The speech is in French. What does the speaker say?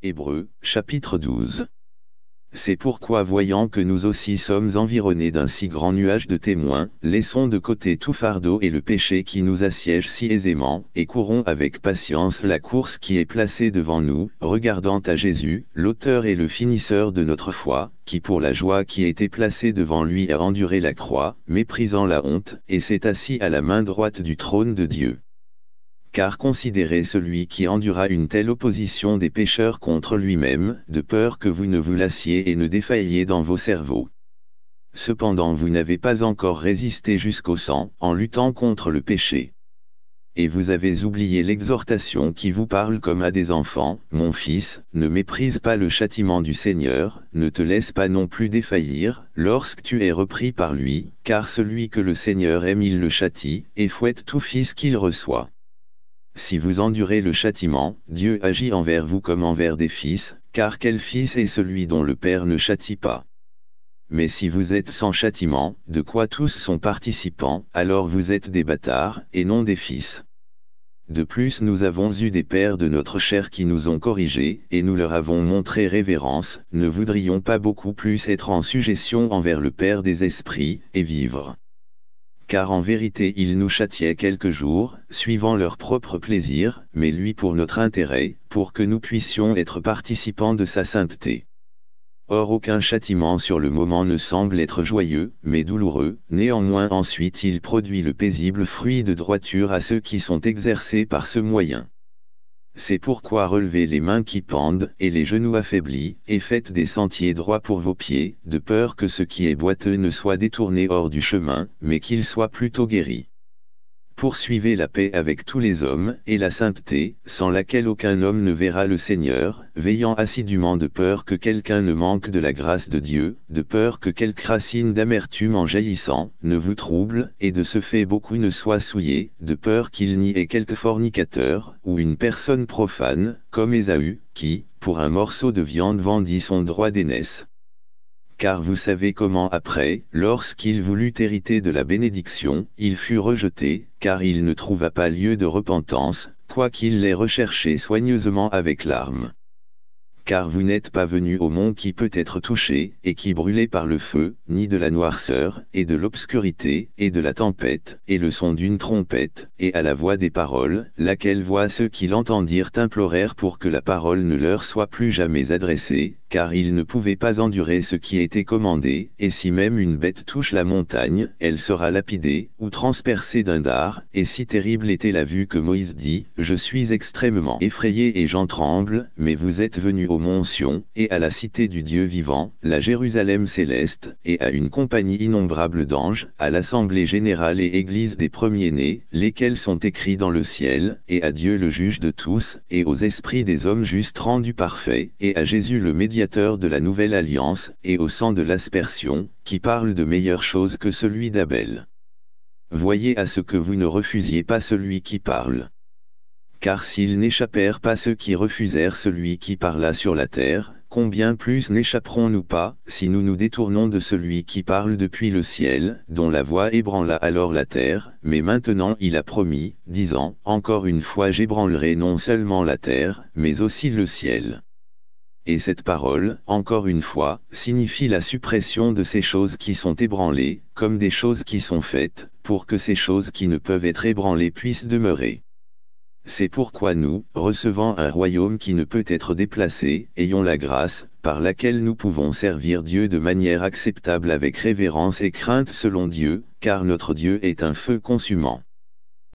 Hébreux, chapitre 12. C'est pourquoi voyant que nous aussi sommes environnés d'un si grand nuage de témoins, laissons de côté tout fardeau et le péché qui nous assiège si aisément, et courons avec patience la course qui est placée devant nous, regardant à Jésus, l'auteur et le finisseur de notre foi, qui pour la joie qui était placée devant lui a enduré la croix, méprisant la honte, et s'est assis à la main droite du trône de Dieu car considérez celui qui endura une telle opposition des pécheurs contre lui-même, de peur que vous ne vous lassiez et ne défailliez dans vos cerveaux. Cependant vous n'avez pas encore résisté jusqu'au sang, en luttant contre le péché. Et vous avez oublié l'exhortation qui vous parle comme à des enfants, « Mon fils, ne méprise pas le châtiment du Seigneur, ne te laisse pas non plus défaillir, lorsque tu es repris par lui, car celui que le Seigneur aime il le châtie, et fouette tout fils qu'il reçoit. » Si vous endurez le châtiment, Dieu agit envers vous comme envers des fils, car quel fils est celui dont le Père ne châtie pas Mais si vous êtes sans châtiment, de quoi tous sont participants, alors vous êtes des bâtards, et non des fils. De plus nous avons eu des pères de notre chair qui nous ont corrigés, et nous leur avons montré révérence, ne voudrions pas beaucoup plus être en suggestion envers le Père des esprits, et vivre car en vérité il nous châtiait quelques jours, suivant leur propre plaisir, mais lui pour notre intérêt, pour que nous puissions être participants de sa sainteté. Or aucun châtiment sur le moment ne semble être joyeux, mais douloureux, néanmoins ensuite il produit le paisible fruit de droiture à ceux qui sont exercés par ce moyen. C'est pourquoi relevez les mains qui pendent et les genoux affaiblis, et faites des sentiers droits pour vos pieds, de peur que ce qui est boiteux ne soit détourné hors du chemin, mais qu'il soit plutôt guéri. Poursuivez la paix avec tous les hommes, et la sainteté, sans laquelle aucun homme ne verra le Seigneur, veillant assidûment de peur que quelqu'un ne manque de la grâce de Dieu, de peur que quelque racine d'amertume en jaillissant, ne vous trouble, et de ce fait beaucoup ne soient souillés, de peur qu'il n'y ait quelque fornicateur, ou une personne profane, comme Ésaü, qui, pour un morceau de viande vendit son droit d'aînesse car vous savez comment après, lorsqu'il voulut hériter de la bénédiction, il fut rejeté, car il ne trouva pas lieu de repentance, quoiqu'il l'ait recherché soigneusement avec larmes. Car vous n'êtes pas venu au mont qui peut être touché, et qui brûlait par le feu, ni de la noirceur, et de l'obscurité, et de la tempête, et le son d'une trompette, et à la voix des paroles, laquelle voix ceux qui l'entendirent implorèrent pour que la parole ne leur soit plus jamais adressée, car il ne pouvait pas endurer ce qui était commandé, et si même une bête touche la montagne, elle sera lapidée, ou transpercée d'un dard, et si terrible était la vue que Moïse dit, « Je suis extrêmement effrayé et j'en tremble, mais vous êtes venu au mont Sion, et à la cité du Dieu vivant, la Jérusalem céleste, et à une compagnie innombrable d'anges, à l'assemblée générale et église des premiers-nés, lesquels sont écrits dans le ciel, et à Dieu le juge de tous, et aux esprits des hommes justes rendus parfaits, et à Jésus le médiateur de la Nouvelle Alliance et au sang de l'aspersion, qui parle de meilleures choses que celui d'Abel. Voyez à ce que vous ne refusiez pas celui qui parle. Car s'ils n'échappèrent pas ceux qui refusèrent celui qui parla sur la terre, combien plus n'échapperons-nous pas, si nous nous détournons de celui qui parle depuis le ciel, dont la voix ébranla alors la terre, mais maintenant il a promis, disant, Encore une fois j'ébranlerai non seulement la terre, mais aussi le ciel et cette parole, encore une fois, signifie la suppression de ces choses qui sont ébranlées, comme des choses qui sont faites, pour que ces choses qui ne peuvent être ébranlées puissent demeurer. C'est pourquoi nous, recevant un royaume qui ne peut être déplacé, ayons la grâce, par laquelle nous pouvons servir Dieu de manière acceptable avec révérence et crainte selon Dieu, car notre Dieu est un feu consumant.